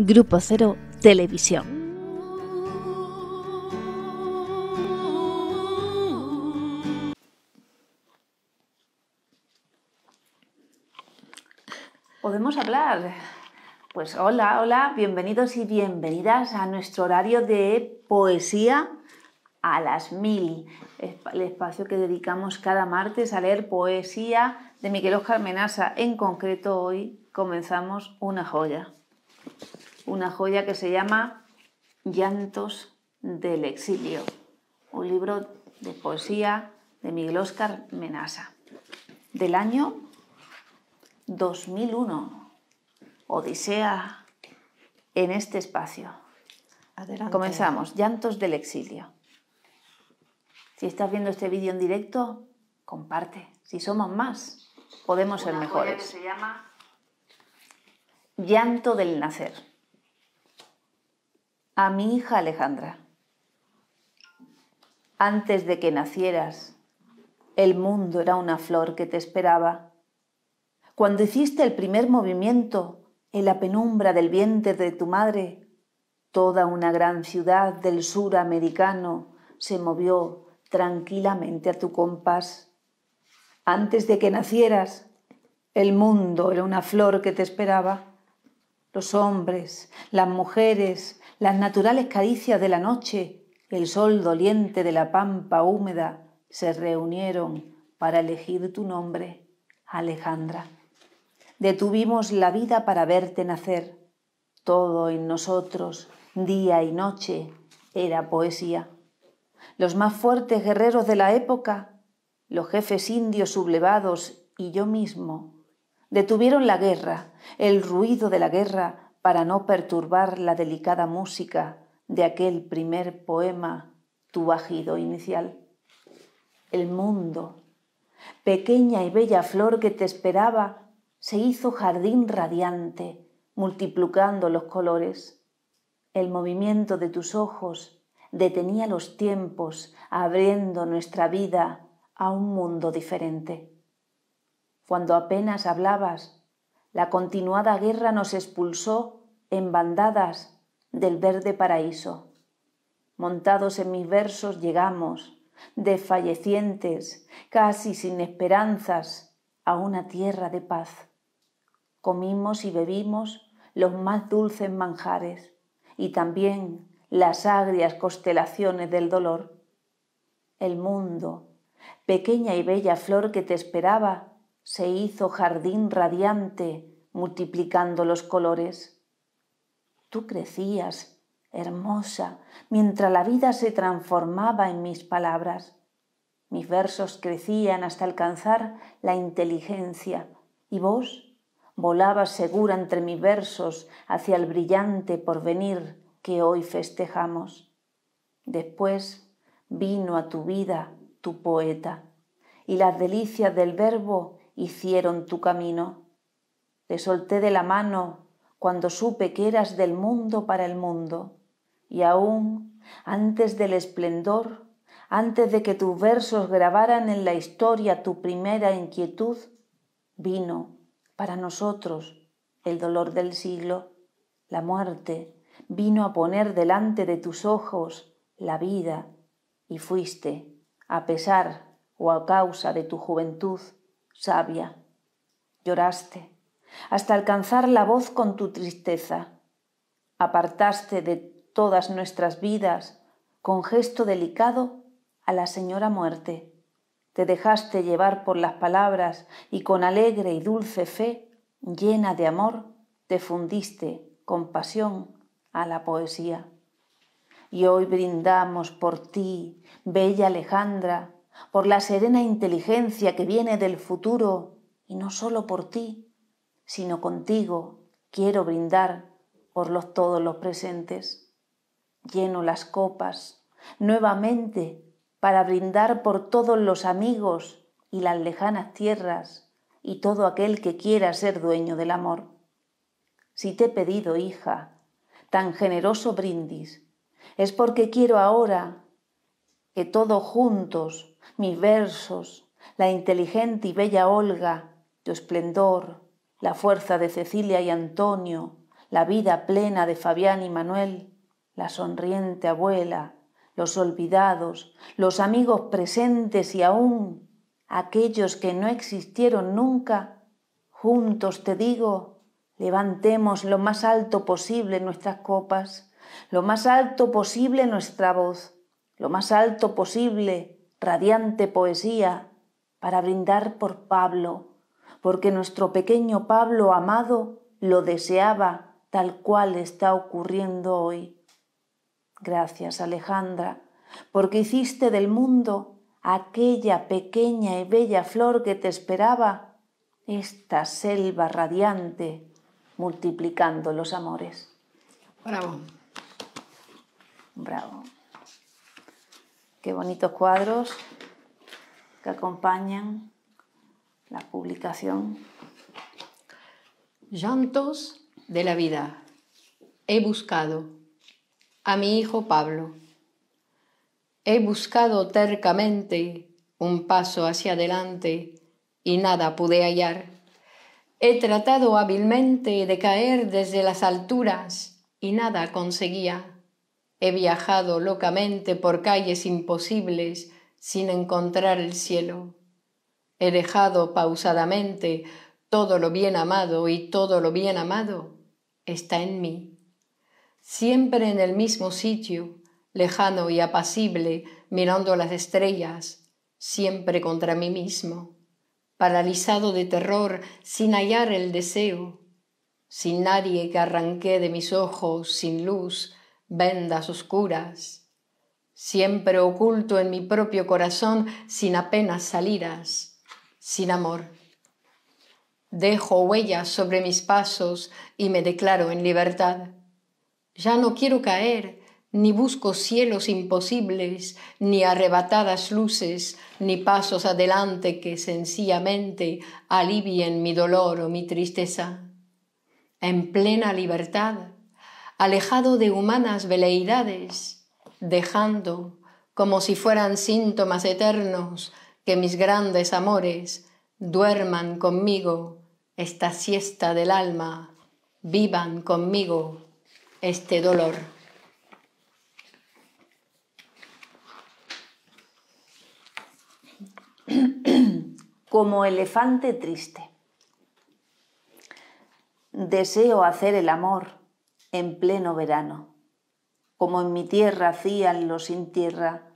Grupo Cero Televisión. podemos hablar. Pues hola, hola, bienvenidos y bienvenidas a nuestro horario de poesía a las mil, el espacio que dedicamos cada martes a leer poesía de Miguel Oscar Menasa. En concreto hoy comenzamos una joya una joya que se llama Llantos del Exilio, un libro de poesía de Miguel Oscar Menasa, del año 2001. Odisea en este espacio. Comenzamos. Llantos del exilio. Si estás viendo este vídeo en directo, comparte. Si somos más, podemos ser mejores. Se llama... Llanto del nacer a mi hija Alejandra. Antes de que nacieras, el mundo era una flor que te esperaba. Cuando hiciste el primer movimiento en la penumbra del vientre de tu madre, toda una gran ciudad del sur americano se movió tranquilamente a tu compás. Antes de que nacieras, el mundo era una flor que te esperaba. Los hombres, las mujeres, las naturales caricias de la noche, el sol doliente de la pampa húmeda, se reunieron para elegir tu nombre, Alejandra. Detuvimos la vida para verte nacer. Todo en nosotros, día y noche, era poesía. Los más fuertes guerreros de la época, los jefes indios sublevados y yo mismo, detuvieron la guerra, el ruido de la guerra para no perturbar la delicada música de aquel primer poema, tu bajido inicial. El mundo, pequeña y bella flor que te esperaba, se hizo jardín radiante, multiplicando los colores. El movimiento de tus ojos detenía los tiempos, abriendo nuestra vida a un mundo diferente. Cuando apenas hablabas, la continuada guerra nos expulsó en bandadas del verde paraíso. Montados en mis versos llegamos, desfallecientes, casi sin esperanzas, a una tierra de paz. Comimos y bebimos los más dulces manjares y también las agrias constelaciones del dolor. El mundo, pequeña y bella flor que te esperaba, se hizo jardín radiante multiplicando los colores. Tú crecías, hermosa, mientras la vida se transformaba en mis palabras. Mis versos crecían hasta alcanzar la inteligencia y vos volabas segura entre mis versos hacia el brillante porvenir que hoy festejamos. Después vino a tu vida tu poeta y las delicias del verbo hicieron tu camino. Te solté de la mano cuando supe que eras del mundo para el mundo, y aún antes del esplendor, antes de que tus versos grabaran en la historia tu primera inquietud, vino para nosotros el dolor del siglo, la muerte, vino a poner delante de tus ojos la vida, y fuiste, a pesar o a causa de tu juventud, sabia. Lloraste hasta alcanzar la voz con tu tristeza. Apartaste de todas nuestras vidas, con gesto delicado, a la señora muerte. Te dejaste llevar por las palabras y con alegre y dulce fe, llena de amor, te fundiste con pasión a la poesía. Y hoy brindamos por ti, bella Alejandra, por la serena inteligencia que viene del futuro, y no solo por ti, sino contigo quiero brindar por los todos los presentes. Lleno las copas nuevamente para brindar por todos los amigos y las lejanas tierras y todo aquel que quiera ser dueño del amor. Si te he pedido, hija, tan generoso brindis, es porque quiero ahora que todos juntos, mis versos, la inteligente y bella Olga, tu esplendor, la fuerza de Cecilia y Antonio, la vida plena de Fabián y Manuel, la sonriente abuela, los olvidados, los amigos presentes y aún aquellos que no existieron nunca, juntos te digo, levantemos lo más alto posible nuestras copas, lo más alto posible nuestra voz, lo más alto posible radiante poesía, para brindar por Pablo, porque nuestro pequeño Pablo amado lo deseaba tal cual está ocurriendo hoy. Gracias, Alejandra, porque hiciste del mundo aquella pequeña y bella flor que te esperaba, esta selva radiante, multiplicando los amores. Bravo. Bravo. Qué bonitos cuadros que acompañan la publicación. Llantos de la vida. He buscado a mi hijo Pablo. He buscado tercamente un paso hacia adelante y nada pude hallar. He tratado hábilmente de caer desde las alturas y nada conseguía. He viajado locamente por calles imposibles sin encontrar el cielo. He dejado pausadamente todo lo bien amado y todo lo bien amado está en mí. Siempre en el mismo sitio, lejano y apacible, mirando las estrellas, siempre contra mí mismo, paralizado de terror, sin hallar el deseo, sin nadie que arranqué de mis ojos, sin luz, vendas oscuras, siempre oculto en mi propio corazón, sin apenas salidas sin amor. Dejo huellas sobre mis pasos y me declaro en libertad. Ya no quiero caer, ni busco cielos imposibles, ni arrebatadas luces, ni pasos adelante que sencillamente alivien mi dolor o mi tristeza. En plena libertad, alejado de humanas veleidades, dejando, como si fueran síntomas eternos, que mis grandes amores duerman conmigo esta siesta del alma, vivan conmigo este dolor. Como elefante triste. Deseo hacer el amor en pleno verano, como en mi tierra hacían los sin tierra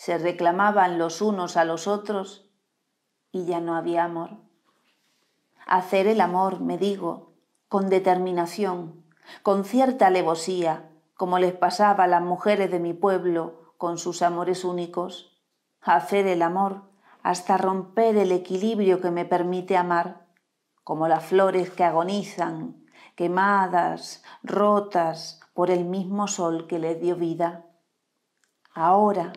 se reclamaban los unos a los otros y ya no había amor. Hacer el amor, me digo, con determinación, con cierta alevosía, como les pasaba a las mujeres de mi pueblo con sus amores únicos. Hacer el amor hasta romper el equilibrio que me permite amar, como las flores que agonizan, quemadas, rotas por el mismo sol que les dio vida. Ahora,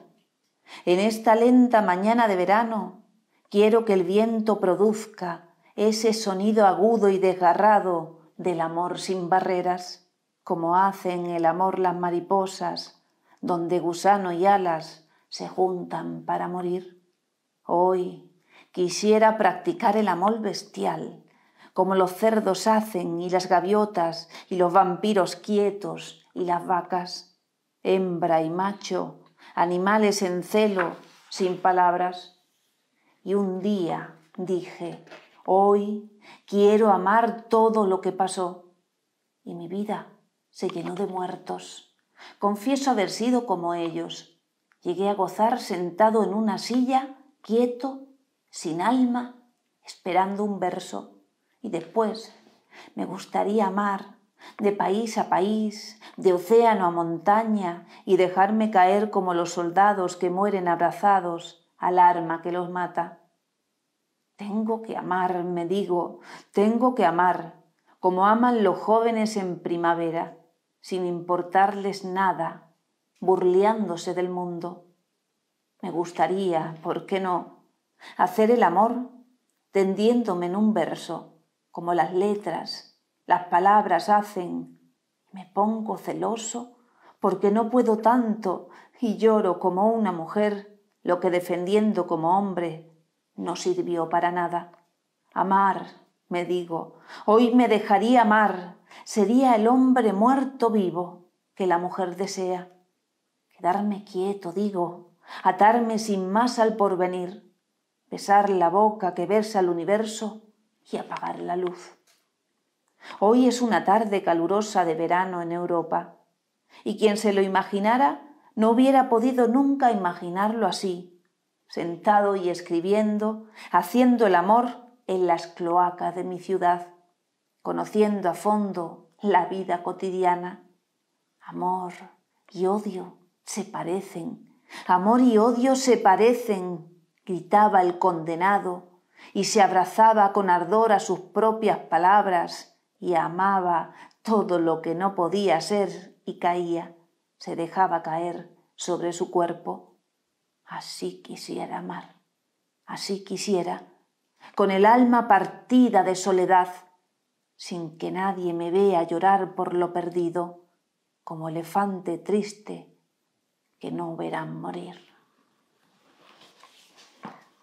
en esta lenta mañana de verano quiero que el viento produzca ese sonido agudo y desgarrado del amor sin barreras, como hacen el amor las mariposas, donde gusano y alas se juntan para morir. Hoy quisiera practicar el amor bestial, como los cerdos hacen y las gaviotas y los vampiros quietos y las vacas, hembra y macho, animales en celo, sin palabras. Y un día dije, hoy quiero amar todo lo que pasó. Y mi vida se llenó de muertos. Confieso haber sido como ellos. Llegué a gozar sentado en una silla, quieto, sin alma, esperando un verso. Y después me gustaría amar de país a país, de océano a montaña, y dejarme caer como los soldados que mueren abrazados al arma que los mata. Tengo que amar, me digo, tengo que amar, como aman los jóvenes en primavera, sin importarles nada, burleándose del mundo. Me gustaría, ¿por qué no?, hacer el amor tendiéndome en un verso, como las letras las palabras hacen. Me pongo celoso porque no puedo tanto y lloro como una mujer lo que defendiendo como hombre no sirvió para nada. Amar, me digo, hoy me dejaría amar, sería el hombre muerto vivo que la mujer desea. Quedarme quieto, digo, atarme sin más al porvenir, besar la boca que verse al universo y apagar la luz. Hoy es una tarde calurosa de verano en Europa, y quien se lo imaginara no hubiera podido nunca imaginarlo así, sentado y escribiendo, haciendo el amor en las cloacas de mi ciudad, conociendo a fondo la vida cotidiana. Amor y odio se parecen, amor y odio se parecen, gritaba el condenado y se abrazaba con ardor a sus propias palabras y amaba todo lo que no podía ser y caía, se dejaba caer sobre su cuerpo. Así quisiera amar, así quisiera, con el alma partida de soledad, sin que nadie me vea llorar por lo perdido, como elefante triste que no verán morir.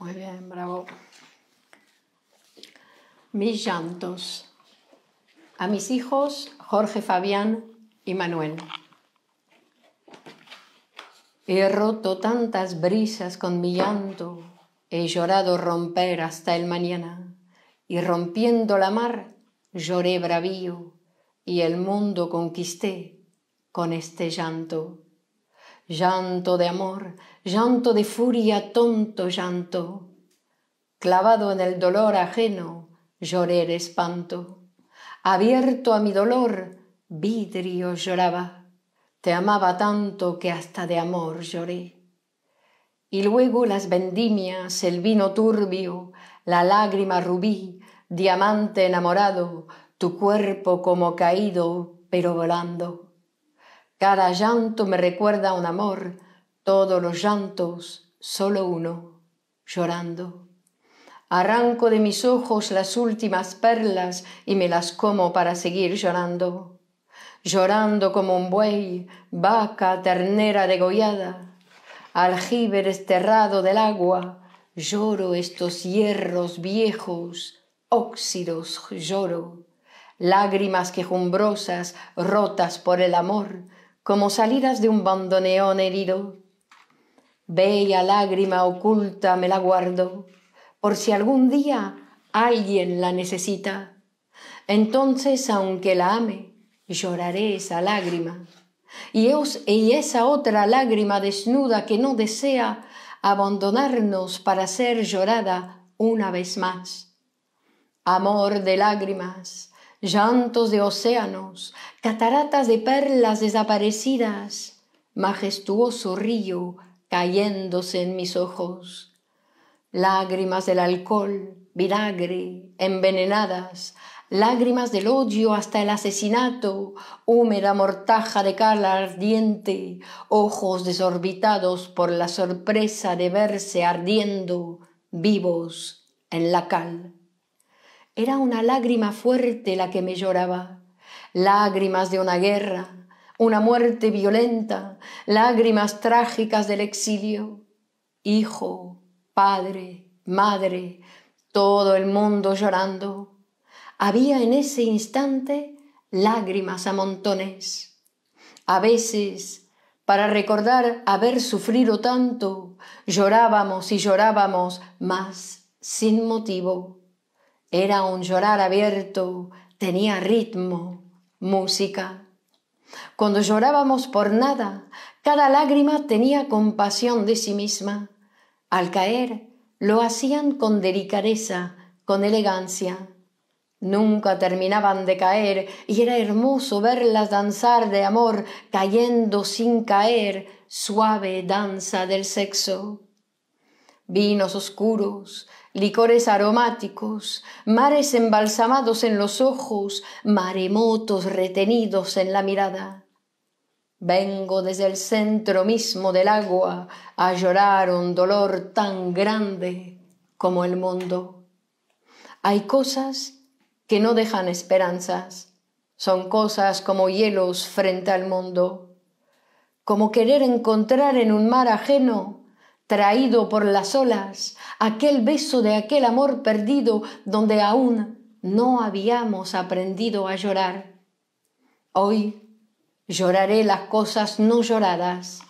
Muy bien, bravo. Mis llantos a mis hijos Jorge, Fabián y Manuel. He roto tantas brisas con mi llanto, he llorado romper hasta el mañana, y rompiendo la mar lloré bravío, y el mundo conquisté con este llanto. Llanto de amor, llanto de furia, tonto llanto. Clavado en el dolor ajeno, lloré espanto Abierto a mi dolor, vidrio lloraba. Te amaba tanto que hasta de amor lloré. Y luego las vendimias, el vino turbio, la lágrima rubí, diamante enamorado, tu cuerpo como caído, pero volando. Cada llanto me recuerda un amor, todos los llantos, solo uno, llorando. Arranco de mis ojos las últimas perlas y me las como para seguir llorando. Llorando como un buey, vaca, ternera degollada. Aljibe esterrado del agua, lloro estos hierros viejos, óxidos lloro. Lágrimas quejumbrosas, rotas por el amor, como salidas de un bandoneón herido. Bella lágrima oculta me la guardo por si algún día alguien la necesita. Entonces, aunque la ame, lloraré esa lágrima. Y, y esa otra lágrima desnuda que no desea abandonarnos para ser llorada una vez más. Amor de lágrimas, llantos de océanos, cataratas de perlas desaparecidas, majestuoso río cayéndose en mis ojos lágrimas del alcohol, vinagre, envenenadas, lágrimas del odio hasta el asesinato, húmeda mortaja de cal ardiente, ojos desorbitados por la sorpresa de verse ardiendo vivos en la cal. Era una lágrima fuerte la que me lloraba, lágrimas de una guerra, una muerte violenta, lágrimas trágicas del exilio. Hijo, padre, madre, todo el mundo llorando. Había en ese instante lágrimas a montones. A veces, para recordar haber sufrido tanto, llorábamos y llorábamos más sin motivo. Era un llorar abierto, tenía ritmo, música. Cuando llorábamos por nada, cada lágrima tenía compasión de sí misma. Al caer, lo hacían con delicadeza, con elegancia. Nunca terminaban de caer y era hermoso verlas danzar de amor, cayendo sin caer, suave danza del sexo. Vinos oscuros, licores aromáticos, mares embalsamados en los ojos, maremotos retenidos en la mirada. Vengo desde el centro mismo del agua a llorar un dolor tan grande como el mundo. Hay cosas que no dejan esperanzas. Son cosas como hielos frente al mundo, como querer encontrar en un mar ajeno, traído por las olas, aquel beso de aquel amor perdido donde aún no habíamos aprendido a llorar. Hoy Lloraré las cosas no lloradas,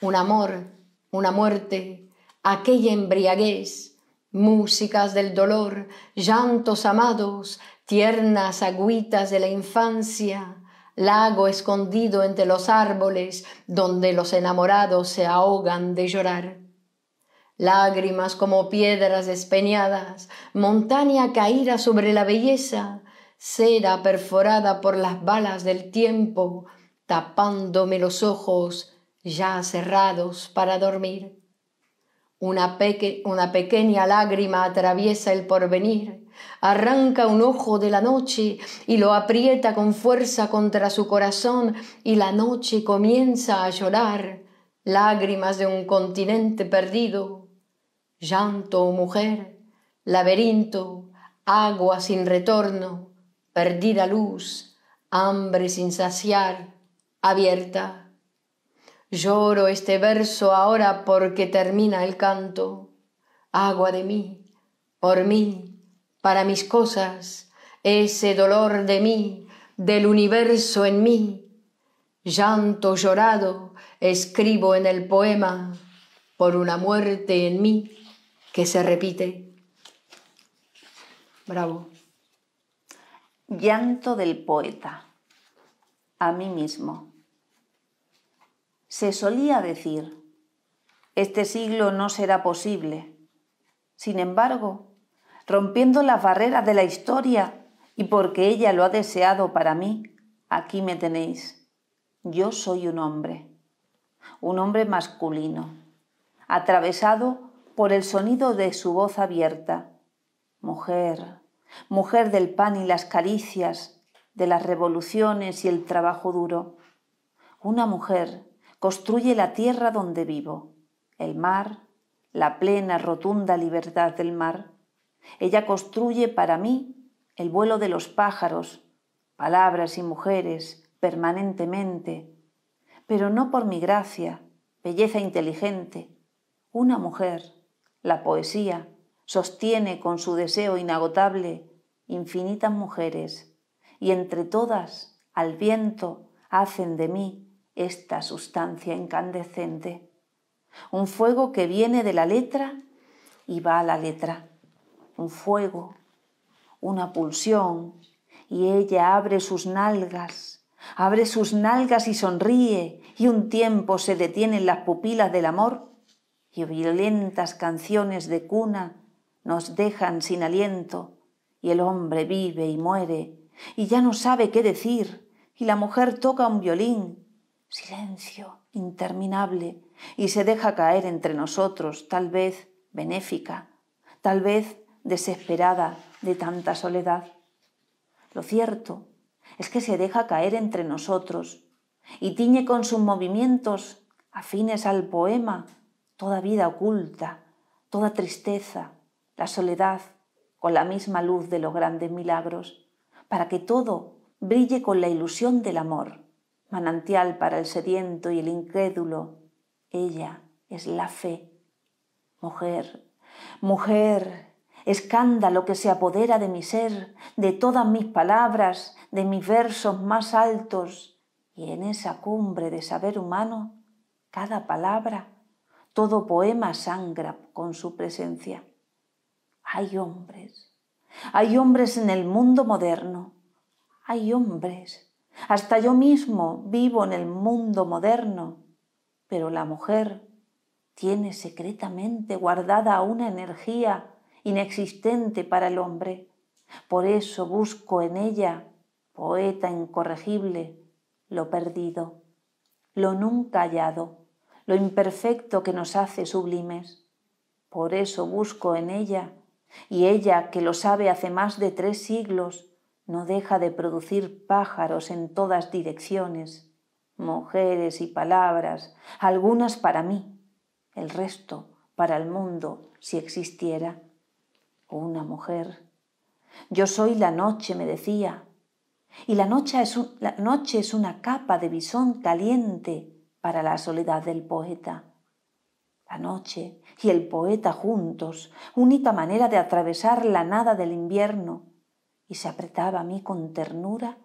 un amor, una muerte, aquella embriaguez, músicas del dolor, llantos amados, tiernas agüitas de la infancia, lago escondido entre los árboles donde los enamorados se ahogan de llorar. Lágrimas como piedras despeñadas, montaña caída sobre la belleza, cera perforada por las balas del tiempo, tapándome los ojos ya cerrados para dormir. Una, pequeña lágrima atraviesa el porvenir, arranca un ojo de la noche y lo aprieta con fuerza contra su corazón y la noche comienza a llorar, lágrimas de un continente perdido, llanto mujer, laberinto, agua sin retorno, perdida luz, hambre sin saciar, abierta. Lloro este verso ahora porque termina el canto. Agua de mí, por mí, para mis cosas, ese dolor de mí, del universo en mí. Llanto llorado escribo en el poema por una muerte en mí que se repite. Bravo. Llanto del poeta. A mí mismo se solía decir, este siglo no será posible. Sin embargo, rompiendo las barreras de la historia y porque ella lo ha deseado para mí, aquí me tenéis. Yo soy un hombre, un hombre masculino, atravesado por el sonido de su voz abierta. Mujer, mujer del pan y las caricias, de las revoluciones y el trabajo duro. Una mujer construye la tierra donde vivo, el mar, la plena, rotunda libertad del mar. Ella construye para mí el vuelo de los pájaros, palabras y mujeres permanentemente, pero no por mi gracia, belleza inteligente. Una mujer, la poesía, sostiene con su deseo inagotable infinitas mujeres, y entre todas al viento hacen de mí esta sustancia incandescente. Un fuego que viene de la letra y va a la letra. Un fuego, una pulsión, y ella abre sus nalgas, abre sus nalgas y sonríe, y un tiempo se detienen las pupilas del amor, y violentas canciones de cuna nos dejan sin aliento, y el hombre vive y muere, y ya no sabe qué decir, y la mujer toca un violín, silencio interminable y se deja caer entre nosotros, tal vez benéfica, tal vez desesperada de tanta soledad. Lo cierto es que se deja caer entre nosotros y tiñe con sus movimientos afines al poema toda vida oculta, toda tristeza, la soledad, con la misma luz de los grandes milagros, para que todo brille con la ilusión del amor manantial para el sediento y el incrédulo. Ella es la fe. Mujer, mujer, escándalo que se apodera de mi ser, de todas mis palabras, de mis versos más altos. Y en esa cumbre de saber humano, cada palabra, todo poema sangra con su presencia. Hay hombres, hay hombres en el mundo moderno, hay hombres hasta yo mismo vivo en el mundo moderno, pero la mujer tiene secretamente guardada una energía inexistente para el hombre. Por eso busco en ella, poeta incorregible, lo perdido, lo nunca hallado, lo imperfecto que nos hace sublimes. Por eso busco en ella, y ella que lo sabe hace más de tres siglos, no deja de producir pájaros en todas direcciones, mujeres y palabras, algunas para mí, el resto para el mundo si existiera. Una mujer. Yo soy la noche, me decía, y la noche es, la noche es una capa de bisón caliente para la soledad del poeta. La noche y el poeta juntos, única manera de atravesar la nada del invierno, y se apretaba a mí con ternura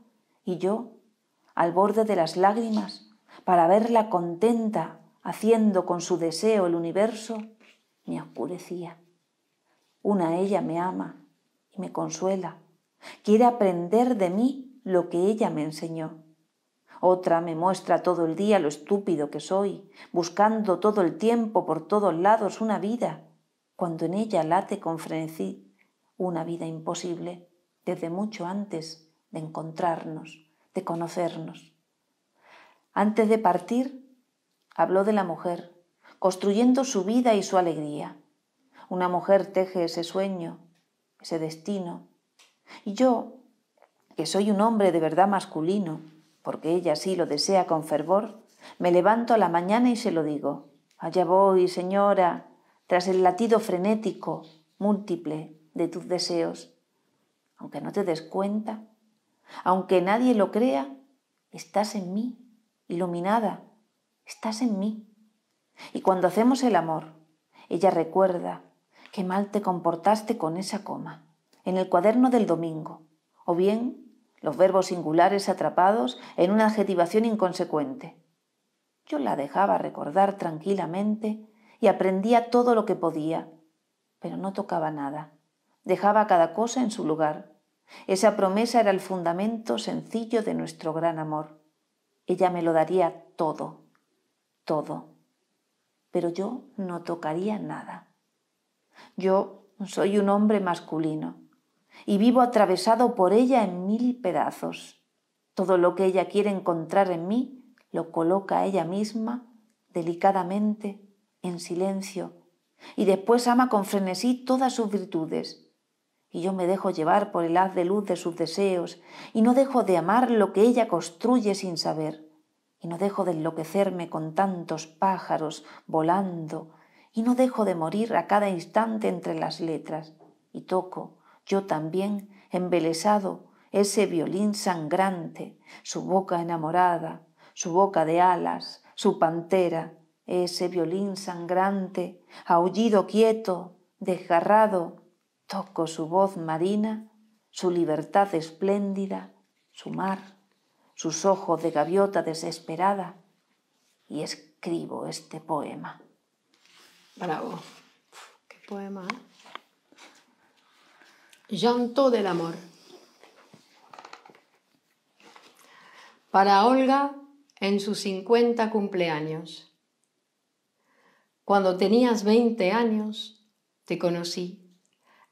y yo, al borde de las lágrimas, para verla contenta, haciendo con su deseo el universo, me oscurecía. Una ella me ama y me consuela. Quiere aprender de mí lo que ella me enseñó. Otra me muestra todo el día lo estúpido que soy, buscando todo el tiempo por todos lados una vida, cuando en ella late con frenesí una vida imposible desde mucho antes de encontrarnos, de conocernos. Antes de partir, habló de la mujer, construyendo su vida y su alegría. Una mujer teje ese sueño, ese destino. Y yo, que soy un hombre de verdad masculino, porque ella sí lo desea con fervor, me levanto a la mañana y se lo digo. Allá voy, señora, tras el latido frenético, múltiple, de tus deseos aunque no te des cuenta, aunque nadie lo crea, estás en mí, iluminada, estás en mí. Y cuando hacemos el amor, ella recuerda qué mal te comportaste con esa coma, en el cuaderno del domingo, o bien los verbos singulares atrapados en una adjetivación inconsecuente. Yo la dejaba recordar tranquilamente y aprendía todo lo que podía, pero no tocaba nada dejaba cada cosa en su lugar. Esa promesa era el fundamento sencillo de nuestro gran amor. Ella me lo daría todo, todo, pero yo no tocaría nada. Yo soy un hombre masculino y vivo atravesado por ella en mil pedazos. Todo lo que ella quiere encontrar en mí lo coloca ella misma, delicadamente, en silencio, y después ama con frenesí todas sus virtudes y yo me dejo llevar por el haz de luz de sus deseos, y no dejo de amar lo que ella construye sin saber, y no dejo de enloquecerme con tantos pájaros volando, y no dejo de morir a cada instante entre las letras, y toco, yo también, embelesado, ese violín sangrante, su boca enamorada, su boca de alas, su pantera, ese violín sangrante, aullido quieto, desgarrado, Toco su voz marina, su libertad espléndida, su mar, sus ojos de gaviota desesperada y escribo este poema. Bravo. Qué poema. ¿eh? Llanto del amor. Para Olga en sus 50 cumpleaños. Cuando tenías 20 años, te conocí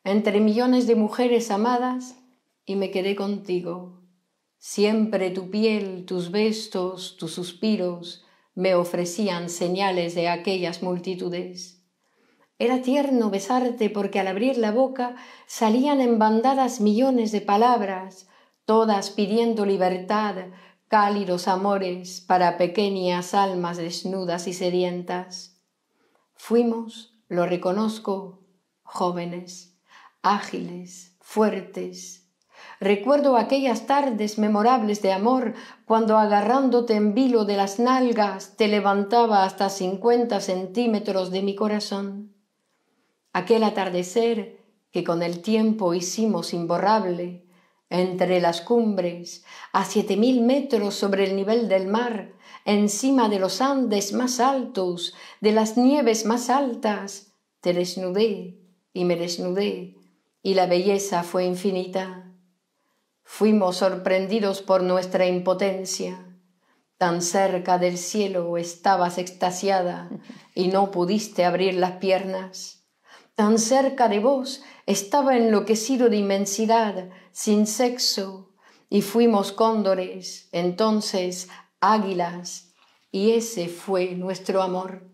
entre millones de mujeres amadas y me quedé contigo. Siempre tu piel, tus vestos, tus suspiros me ofrecían señales de aquellas multitudes. Era tierno besarte porque al abrir la boca salían en bandadas millones de palabras, todas pidiendo libertad, cálidos amores para pequeñas almas desnudas y sedientas. Fuimos, lo reconozco, jóvenes ágiles, fuertes. Recuerdo aquellas tardes memorables de amor cuando agarrándote en vilo de las nalgas te levantaba hasta cincuenta centímetros de mi corazón. Aquel atardecer que con el tiempo hicimos imborrable entre las cumbres, a siete mil metros sobre el nivel del mar, encima de los Andes más altos, de las nieves más altas, te desnudé y me desnudé y la belleza fue infinita. Fuimos sorprendidos por nuestra impotencia. Tan cerca del cielo estabas extasiada y no pudiste abrir las piernas. Tan cerca de vos estaba enloquecido de inmensidad, sin sexo, y fuimos cóndores, entonces águilas, y ese fue nuestro amor.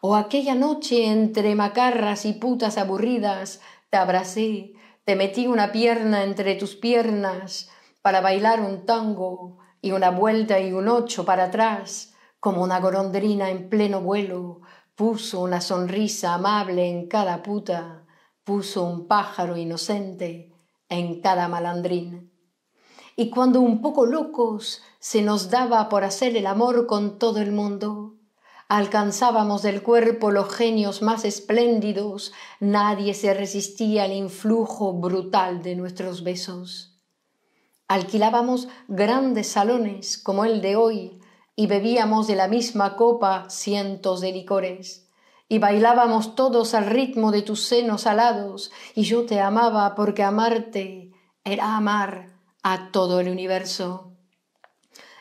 O aquella noche entre macarras y putas aburridas, te abracé, te metí una pierna entre tus piernas para bailar un tango y una vuelta y un ocho para atrás, como una golondrina en pleno vuelo, puso una sonrisa amable en cada puta, puso un pájaro inocente en cada malandrín. Y cuando un poco locos se nos daba por hacer el amor con todo el mundo, Alcanzábamos del cuerpo los genios más espléndidos, nadie se resistía al influjo brutal de nuestros besos. Alquilábamos grandes salones como el de hoy y bebíamos de la misma copa cientos de licores. Y bailábamos todos al ritmo de tus senos alados, y yo te amaba porque amarte era amar a todo el universo.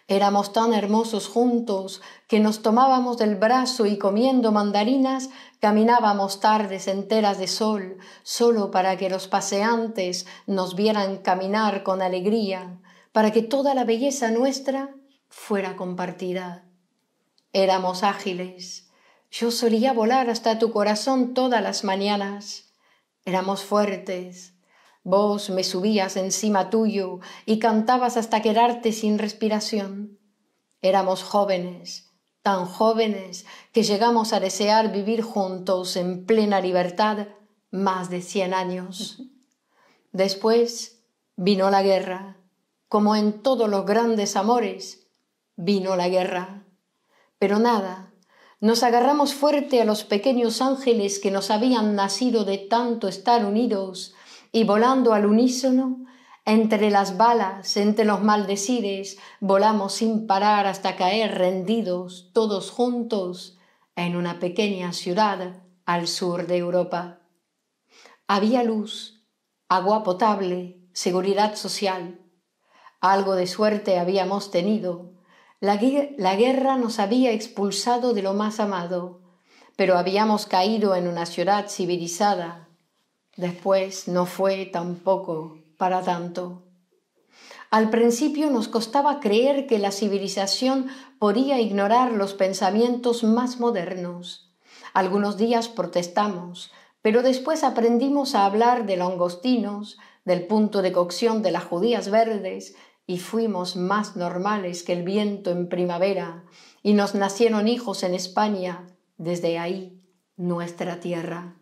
Éramos tan hermosos juntos que nos tomábamos del brazo y comiendo mandarinas caminábamos tardes enteras de sol, solo para que los paseantes nos vieran caminar con alegría, para que toda la belleza nuestra fuera compartida. Éramos ágiles. Yo solía volar hasta tu corazón todas las mañanas. Éramos fuertes Vos me subías encima tuyo y cantabas hasta quedarte sin respiración. Éramos jóvenes, tan jóvenes que llegamos a desear vivir juntos en plena libertad más de cien años. Después vino la guerra. Como en todos los grandes amores, vino la guerra. Pero nada, nos agarramos fuerte a los pequeños ángeles que nos habían nacido de tanto estar unidos y volando al unísono, entre las balas, entre los maldecires, volamos sin parar hasta caer rendidos, todos juntos, en una pequeña ciudad al sur de Europa. Había luz, agua potable, seguridad social. Algo de suerte habíamos tenido. la guerra nos había expulsado de lo más amado, pero habíamos caído en una ciudad civilizada, Después no fue tampoco para tanto. Al principio nos costaba creer que la civilización podía ignorar los pensamientos más modernos. Algunos días protestamos, pero después aprendimos a hablar de longostinos, del punto de cocción de las judías verdes, y fuimos más normales que el viento en primavera, y nos nacieron hijos en España, desde ahí nuestra tierra.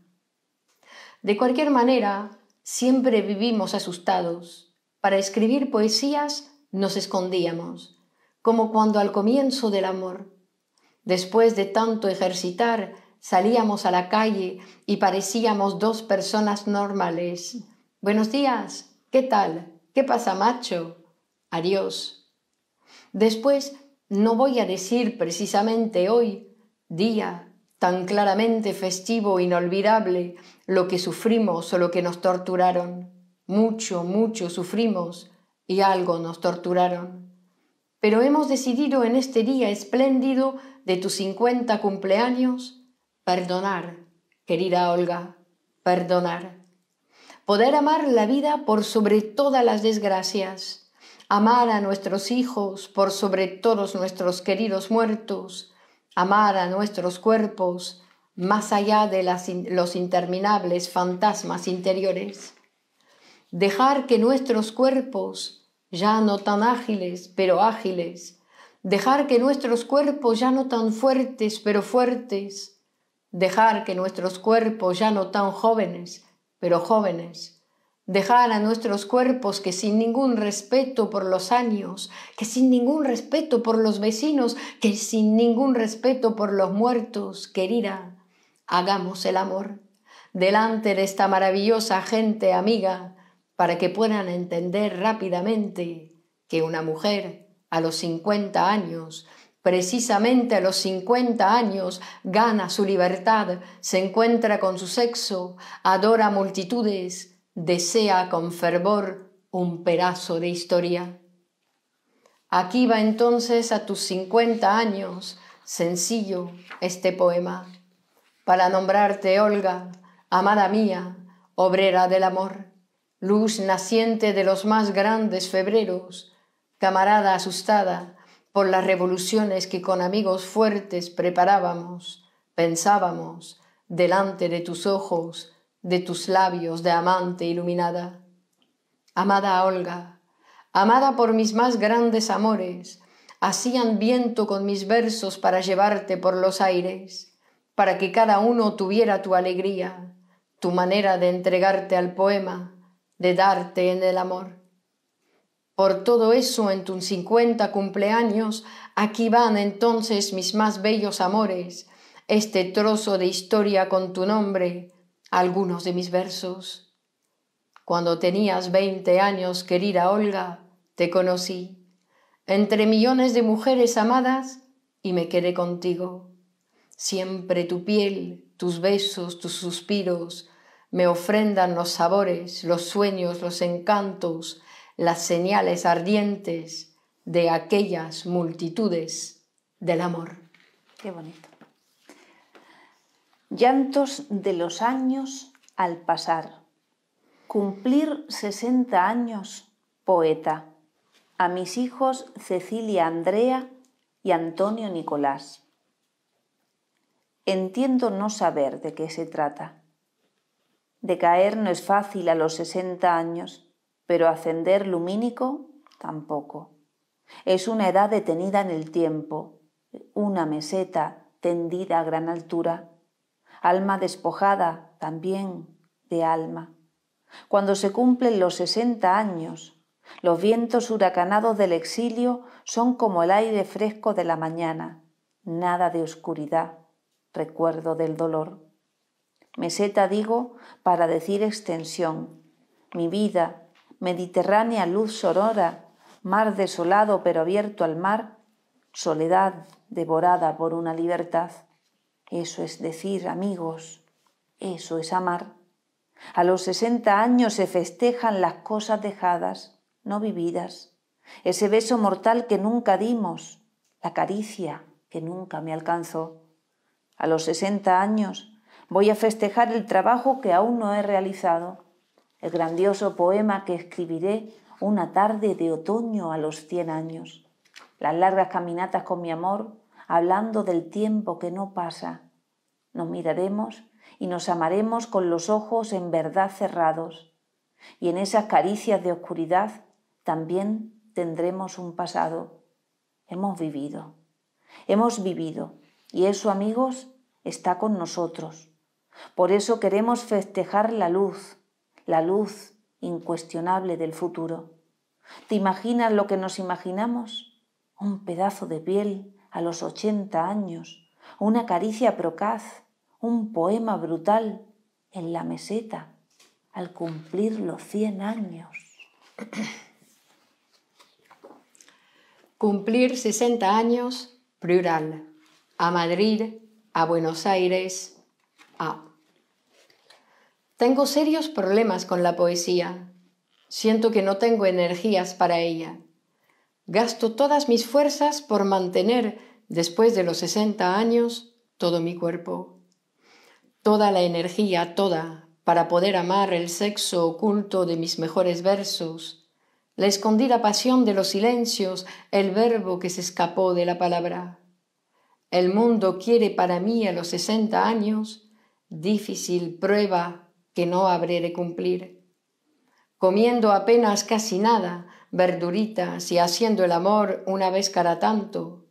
De cualquier manera, siempre vivimos asustados. Para escribir poesías nos escondíamos, como cuando al comienzo del amor. Después de tanto ejercitar, salíamos a la calle y parecíamos dos personas normales. Buenos días, ¿qué tal? ¿Qué pasa, macho? Adiós. Después, no voy a decir precisamente hoy, día, tan claramente festivo, inolvidable, lo que sufrimos o lo que nos torturaron. Mucho, mucho sufrimos y algo nos torturaron. Pero hemos decidido en este día espléndido de tus 50 cumpleaños perdonar, querida Olga, perdonar. Poder amar la vida por sobre todas las desgracias, amar a nuestros hijos por sobre todos nuestros queridos muertos, amar a nuestros cuerpos más allá de los interminables fantasmas interiores, dejar que nuestros cuerpos, ya no tan ágiles, pero ágiles, dejar que nuestros cuerpos ya no tan fuertes, pero fuertes, dejar que nuestros cuerpos ya no tan jóvenes, pero jóvenes, dejar a nuestros cuerpos que sin ningún respeto por los años, que sin ningún respeto por los vecinos, que sin ningún respeto por los muertos, querida, hagamos el amor delante de esta maravillosa gente amiga para que puedan entender rápidamente que una mujer a los 50 años precisamente a los 50 años, gana su libertad, se encuentra con su sexo, adora multitudes, desea con fervor un pedazo de historia. Aquí va entonces a tus cincuenta años, sencillo, este poema, para nombrarte Olga, amada mía, obrera del amor, luz naciente de los más grandes febreros, camarada asustada por las revoluciones que con amigos fuertes preparábamos, pensábamos, delante de tus ojos, de tus labios de amante iluminada. Amada Olga, amada por mis más grandes amores, hacían viento con mis versos para llevarte por los aires, para que cada uno tuviera tu alegría, tu manera de entregarte al poema, de darte en el amor. Por todo eso, en tus cincuenta cumpleaños, aquí van entonces mis más bellos amores, este trozo de historia con tu nombre, algunos de mis versos. Cuando tenías veinte años, querida Olga, te conocí entre millones de mujeres amadas y me quedé contigo. Siempre tu piel, tus besos, tus suspiros me ofrendan los sabores, los sueños, los encantos, las señales ardientes de aquellas multitudes del amor. Qué bonito. Llantos de los años al pasar. Cumplir 60 años, poeta. A mis hijos Cecilia Andrea y Antonio Nicolás. Entiendo no saber de qué se trata. Decaer no es fácil a los 60 años, pero ascender lumínico tampoco. Es una edad detenida en el tiempo, una meseta tendida a gran altura alma despojada también de alma. Cuando se cumplen los sesenta años, los vientos huracanados del exilio son como el aire fresco de la mañana, nada de oscuridad, recuerdo del dolor. Meseta digo para decir extensión, mi vida, mediterránea luz sonora, mar desolado pero abierto al mar, soledad devorada por una libertad. Eso es decir, amigos, eso es amar. A los 60 años se festejan las cosas dejadas, no vividas. Ese beso mortal que nunca dimos, la caricia que nunca me alcanzó. A los 60 años voy a festejar el trabajo que aún no he realizado, el grandioso poema que escribiré una tarde de otoño a los 100 años, las largas caminatas con mi amor hablando del tiempo que no pasa. Nos miraremos y nos amaremos con los ojos en verdad cerrados. Y en esas caricias de oscuridad también tendremos un pasado. Hemos vivido. Hemos vivido. Y eso, amigos, está con nosotros. Por eso queremos festejar la luz, la luz incuestionable del futuro. ¿Te imaginas lo que nos imaginamos? Un pedazo de piel, a los ochenta años, una caricia procaz, un poema brutal en la meseta al cumplir los cien años. Cumplir 60 años, plural, a Madrid, a Buenos Aires, a... Tengo serios problemas con la poesía. Siento que no tengo energías para ella gasto todas mis fuerzas por mantener, después de los 60 años, todo mi cuerpo. Toda la energía, toda, para poder amar el sexo oculto de mis mejores versos, la escondida pasión de los silencios, el verbo que se escapó de la palabra. El mundo quiere para mí a los 60 años difícil prueba que no habré de cumplir. Comiendo apenas casi nada, verduritas y haciendo el amor una vez cada tanto,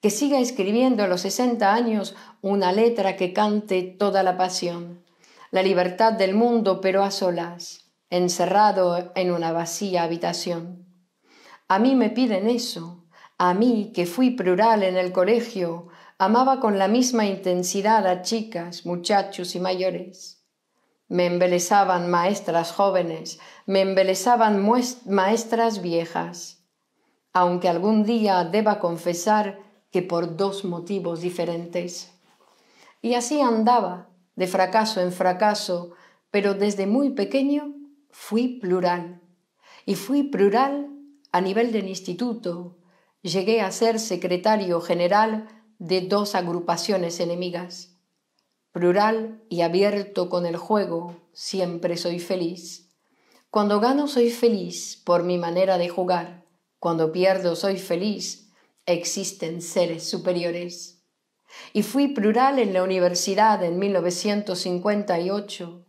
que siga escribiendo a los 60 años una letra que cante toda la pasión, la libertad del mundo pero a solas, encerrado en una vacía habitación. A mí me piden eso, a mí que fui plural en el colegio, amaba con la misma intensidad a chicas, muchachos y mayores me embelesaban maestras jóvenes, me embelesaban maestras viejas, aunque algún día deba confesar que por dos motivos diferentes. Y así andaba, de fracaso en fracaso, pero desde muy pequeño fui plural. Y fui plural a nivel del instituto. Llegué a ser secretario general de dos agrupaciones enemigas plural y abierto con el juego, siempre soy feliz. Cuando gano soy feliz por mi manera de jugar, cuando pierdo soy feliz, existen seres superiores. Y fui plural en la universidad en 1958.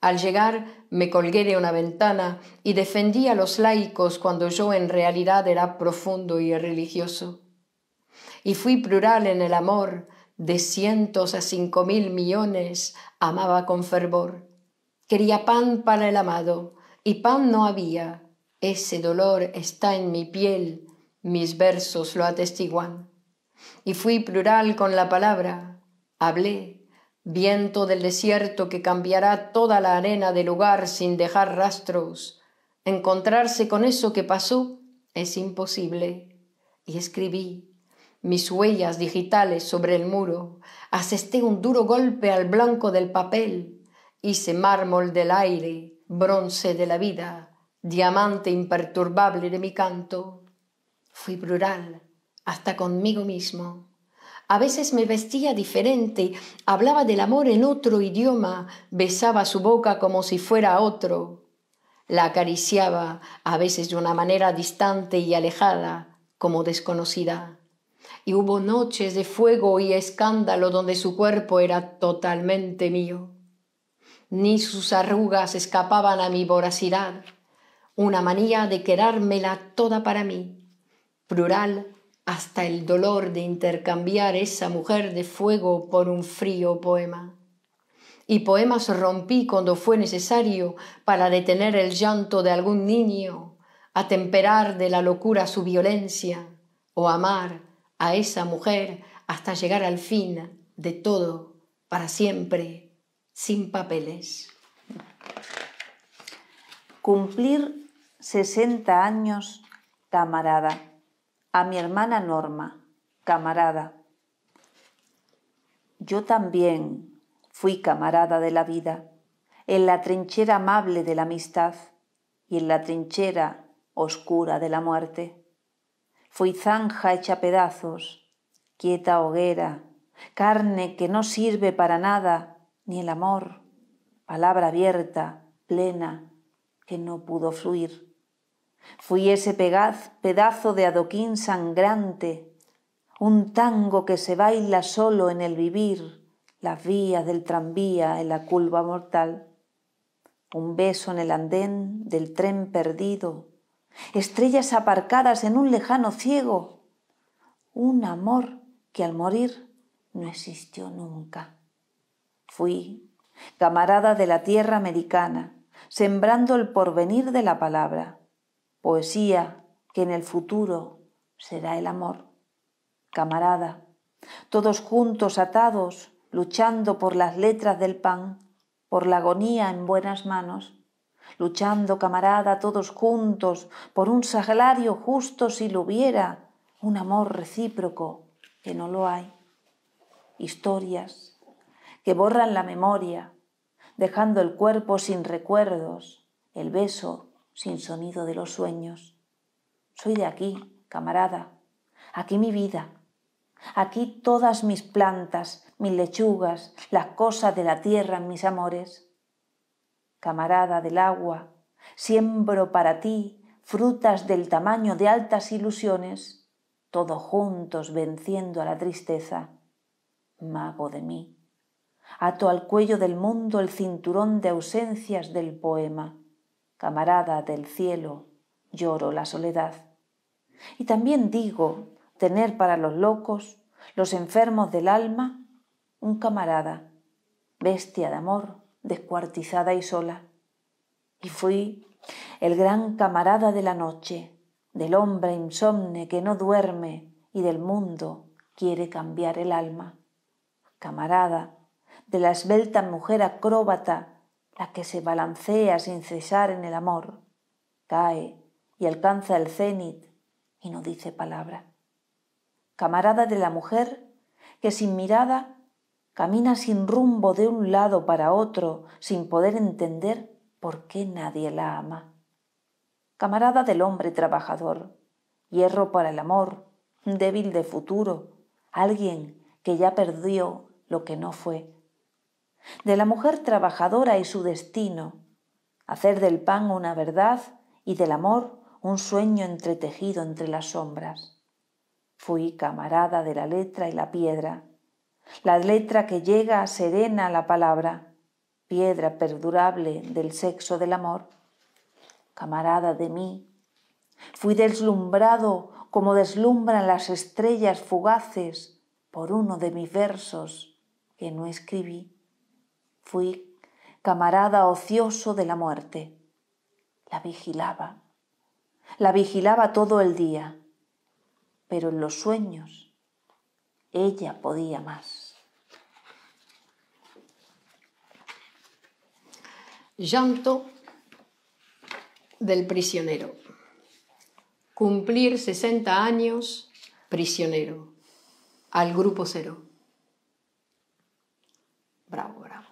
Al llegar me colgué de una ventana y defendí a los laicos cuando yo en realidad era profundo y religioso. Y fui plural en el amor, de cientos a cinco mil millones, amaba con fervor. Quería pan para el amado, y pan no había. Ese dolor está en mi piel, mis versos lo atestiguan. Y fui plural con la palabra. Hablé, viento del desierto que cambiará toda la arena del lugar sin dejar rastros. Encontrarse con eso que pasó es imposible. Y escribí, mis huellas digitales sobre el muro, asesté un duro golpe al blanco del papel, hice mármol del aire, bronce de la vida, diamante imperturbable de mi canto. Fui plural, hasta conmigo mismo. A veces me vestía diferente, hablaba del amor en otro idioma, besaba su boca como si fuera otro. La acariciaba, a veces de una manera distante y alejada, como desconocida y hubo noches de fuego y escándalo donde su cuerpo era totalmente mío. Ni sus arrugas escapaban a mi voracidad, una manía de querármela toda para mí, plural hasta el dolor de intercambiar esa mujer de fuego por un frío poema. Y poemas rompí cuando fue necesario para detener el llanto de algún niño, atemperar de la locura su violencia o amar a esa mujer hasta llegar al fin de todo, para siempre, sin papeles. Cumplir 60 años, camarada. A mi hermana Norma, camarada. Yo también fui camarada de la vida, en la trinchera amable de la amistad y en la trinchera oscura de la muerte. Fui zanja hecha pedazos, quieta hoguera, carne que no sirve para nada, ni el amor, palabra abierta, plena, que no pudo fluir. Fui ese pegaz, pedazo de adoquín sangrante, un tango que se baila solo en el vivir, las vías del tranvía en la curva mortal, un beso en el andén del tren perdido, estrellas aparcadas en un lejano ciego, un amor que al morir no existió nunca. Fui camarada de la tierra americana, sembrando el porvenir de la palabra, poesía que en el futuro será el amor. Camarada, todos juntos atados, luchando por las letras del pan, por la agonía en buenas manos, luchando, camarada, todos juntos, por un salario justo si lo hubiera, un amor recíproco, que no lo hay. Historias que borran la memoria, dejando el cuerpo sin recuerdos, el beso sin sonido de los sueños. Soy de aquí, camarada, aquí mi vida, aquí todas mis plantas, mis lechugas, las cosas de la tierra, mis amores camarada del agua, siembro para ti frutas del tamaño de altas ilusiones, todos juntos venciendo a la tristeza. Mago de mí, ato al cuello del mundo el cinturón de ausencias del poema. Camarada del cielo, lloro la soledad. Y también digo tener para los locos, los enfermos del alma, un camarada, bestia de amor, descuartizada y sola. Y fui el gran camarada de la noche, del hombre insomne que no duerme y del mundo quiere cambiar el alma. Camarada de la esbelta mujer acróbata, la que se balancea sin cesar en el amor, cae y alcanza el cenit y no dice palabra. Camarada de la mujer que sin mirada camina sin rumbo de un lado para otro, sin poder entender por qué nadie la ama. Camarada del hombre trabajador, hierro para el amor, débil de futuro, alguien que ya perdió lo que no fue. De la mujer trabajadora y su destino, hacer del pan una verdad y del amor un sueño entretejido entre las sombras. Fui camarada de la letra y la piedra, la letra que llega serena a la palabra, piedra perdurable del sexo del amor. Camarada de mí, fui deslumbrado como deslumbran las estrellas fugaces por uno de mis versos que no escribí. Fui camarada ocioso de la muerte. La vigilaba, la vigilaba todo el día, pero en los sueños ella podía más. Llanto del prisionero. Cumplir 60 años, prisionero. Al grupo cero. Bravo, bravo.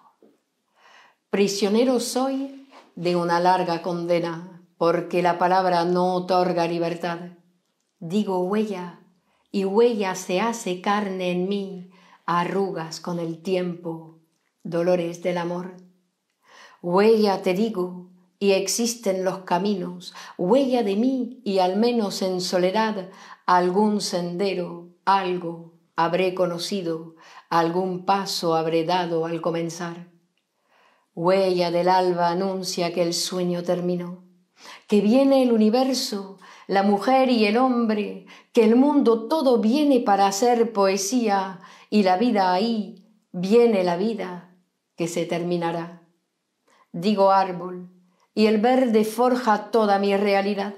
Prisionero soy de una larga condena, porque la palabra no otorga libertad. Digo huella, y huella se hace carne en mí, arrugas con el tiempo, dolores del amor. Huella te digo, y existen los caminos, huella de mí y al menos en soledad algún sendero, algo habré conocido, algún paso habré dado al comenzar. Huella del alba anuncia que el sueño terminó, que viene el universo la mujer y el hombre, que el mundo todo viene para hacer poesía y la vida ahí viene la vida que se terminará. Digo árbol, y el verde forja toda mi realidad.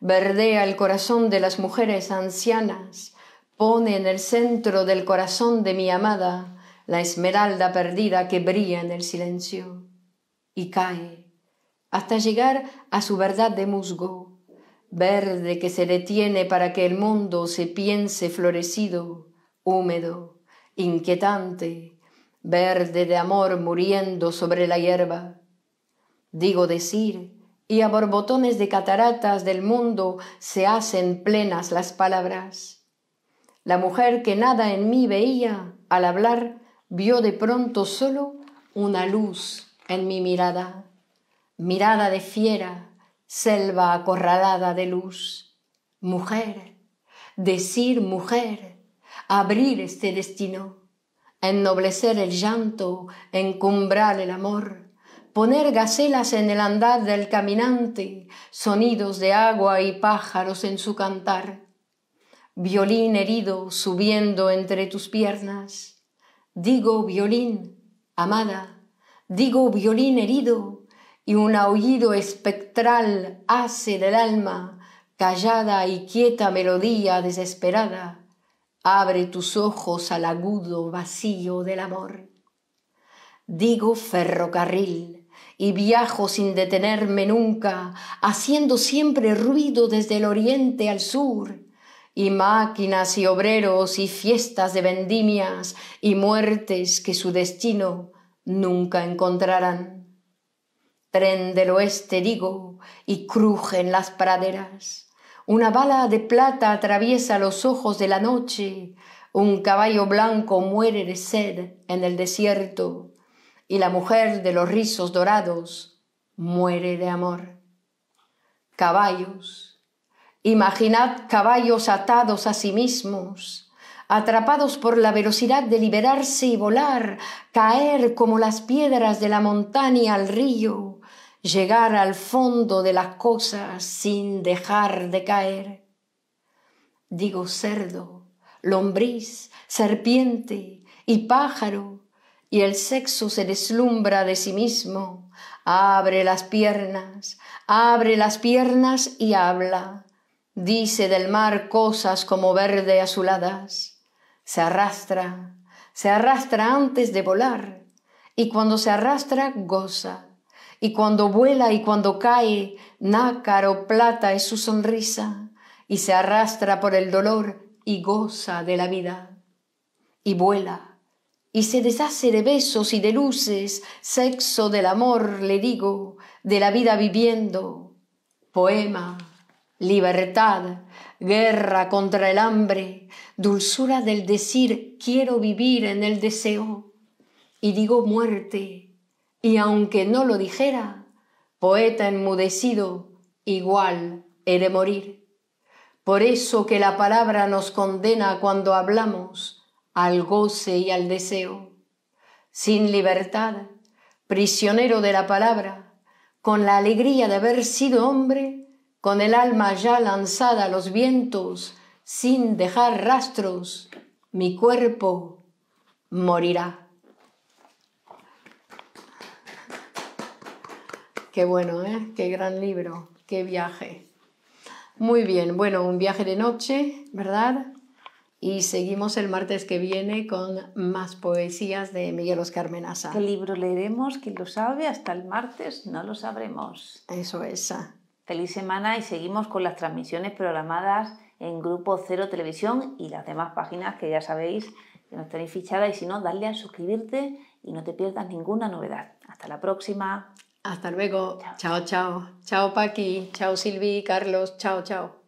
Verdea el corazón de las mujeres ancianas, pone en el centro del corazón de mi amada la esmeralda perdida que brilla en el silencio y cae hasta llegar a su verdad de musgo verde que se detiene para que el mundo se piense florecido, húmedo, inquietante, verde de amor muriendo sobre la hierba. Digo decir, y a borbotones de cataratas del mundo se hacen plenas las palabras. La mujer que nada en mí veía, al hablar, vio de pronto solo una luz en mi mirada, mirada de fiera, selva acorralada de luz. Mujer, decir mujer, abrir este destino, ennoblecer el llanto, encumbrar el amor, poner gacelas en el andar del caminante, sonidos de agua y pájaros en su cantar, violín herido subiendo entre tus piernas. Digo violín, amada, digo violín herido, y un aullido espectral hace del alma callada y quieta melodía desesperada. Abre tus ojos al agudo vacío del amor. Digo ferrocarril y viajo sin detenerme nunca, haciendo siempre ruido desde el oriente al sur, y máquinas y obreros y fiestas de vendimias y muertes que su destino nunca encontrarán tren del oeste digo, y en las praderas. Una bala de plata atraviesa los ojos de la noche, un caballo blanco muere de sed en el desierto, y la mujer de los rizos dorados muere de amor. Caballos. Imaginad caballos atados a sí mismos, atrapados por la velocidad de liberarse y volar, caer como las piedras de la montaña al río llegar al fondo de las cosas sin dejar de caer. Digo cerdo, lombriz, serpiente y pájaro, y el sexo se deslumbra de sí mismo. Abre las piernas, abre las piernas y habla. Dice del mar cosas como verde azuladas. Se arrastra, se arrastra antes de volar, y cuando se arrastra goza y cuando vuela y cuando cae, nácaro plata es su sonrisa y se arrastra por el dolor y goza de la vida. Y vuela y se deshace de besos y de luces, sexo del amor, le digo, de la vida viviendo. Poema, libertad, guerra contra el hambre, dulzura del decir quiero vivir en el deseo. Y digo muerte y aunque no lo dijera, poeta enmudecido, igual he de morir. Por eso que la palabra nos condena cuando hablamos al goce y al deseo. Sin libertad, prisionero de la palabra, con la alegría de haber sido hombre, con el alma ya lanzada a los vientos, sin dejar rastros, mi cuerpo morirá. Qué bueno, ¿eh? Qué gran libro, qué viaje. Muy bien, bueno, un viaje de noche, ¿verdad? Y seguimos el martes que viene con más poesías de Miguel Oscar Menaza. ¿Qué libro leeremos? ¿Quién lo sabe? Hasta el martes no lo sabremos. Eso es. Feliz semana y seguimos con las transmisiones programadas en Grupo Cero Televisión y las demás páginas que ya sabéis que nos tenéis fichadas. y si no, dale a suscribirte y no te pierdas ninguna novedad. Hasta la próxima. Hasta luego. Chao, chao. Chao, Paqui. Chao, Silvi, Carlos. Chao, chao.